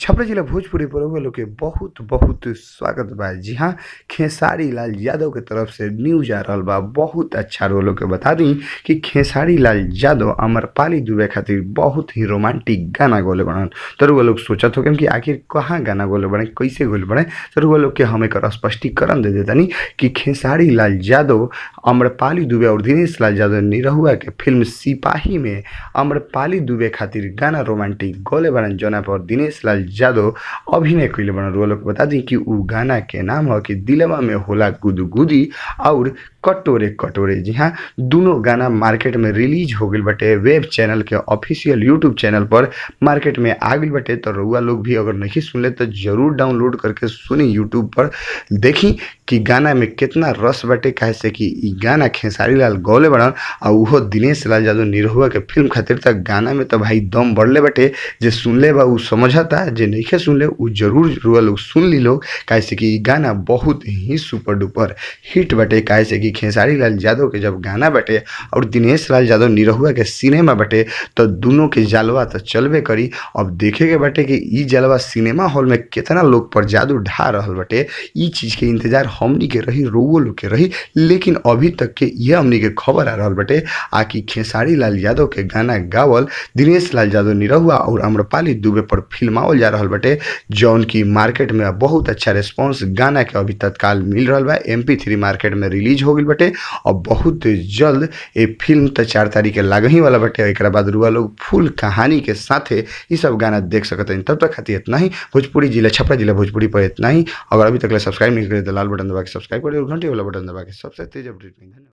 छपरा जिला भोजपुरी प्रोग्राम के बहुत बहुत स्वागत बा जी हाँ खेसारी लाल यादव के तरफ से न्यूज आ रहा बा बहुत अच्छा रोल के बता दी कि खेसारी लाल यादव अमरपाली दुबे खातिर बहुत ही रोमांटिक गाना गोले तो तरुआ लोग सोचत हो कि आखिर कहाँ गाना गोले बढ़े कैसे गोले तो तरुआ लोग के हम एक स्पष्टीकरण दे नहीं कि खेसारी लाल यादव अमरपाली दुबे और दिनेश लाल यादव निरहुआ के फिल्म सिपाही में अमरपाली दुबे खातिर गाना रोमांटिक गोले बढ़न जौना पर दिनेश लाल यादव अभिनय कैले बन रोल बता दी कि उ गाना के नाम है कि दिलवा में होला गुदगुदी और कटोरे कटोरे जी हाँ दोनों गाना मार्केट में रिलीज हो गए बटे वेब चैनल के ऑफिशियल यूट्यूब चैनल पर मार्केट में आ गई बटे तो रुआ लोग भी अगर नहीं सुन ले तो जरूर डाउनलोड करके सुनी यूट्यूब पर देखी कि गाना में कितना रस बटे काहे से कि गाना खेसारी लाल गौले बनल और वह दिनेश लाल यादव निरहुआ के फिल्म खातिर तक गाना में तो भाई दम बढ़ले बटे जो सुनले बा समझता जे नहीं ले उ जरूर रुआ लोग सुन ली लोग कैसे से कि गाना बहुत ही सुपर डुपर हिट बटे कैसे से कि खेसारी लाल यादव के जब गाना बटे और दिनेश लाल यादव निरहुआ के सिनेमा बटे तो दोनों के जलवा तो चलबे करी अब देखे के बटे कि ई जलवा सिनेमा हॉल में कितना लोग पर जादू ढा रहा बटे ई चीज़ के इंतजार हमनी के रही रुओ लोग के रही लेकिन अभी तक के ये हमनी के खबर आ रहा आ कि खेसारी लाल यादव के गाना गावल दिनेश लाल यादव निरहुआ और अम्रपाली दुबे पर फिल्मावल जा रहा बटे जौन की मार्केट में बहुत अच्छा रिस्पॉन्स गाना के अभी तत्काल मिल रहा बा एम थ्री मार्केट में रिलीज हो गई बटे और बहुत जल्द ये फिल्म तो चार तारीख के लागही वाला बटे एक बाद रुआ लोग फुल कहानी के साथ ये सब गाना देख सकते हैं तब तक खाती इतना ही भोजपुरी जिला छपरा जिला भोजपुरी पर इतना ही अगर अभी तक सब्सक्राइब नहीं करें तो लाल बटन दबा के सब्सक्राइब करें और घंटे वाला बटन दबा के सबसे तेज अपडेट धन्यवाद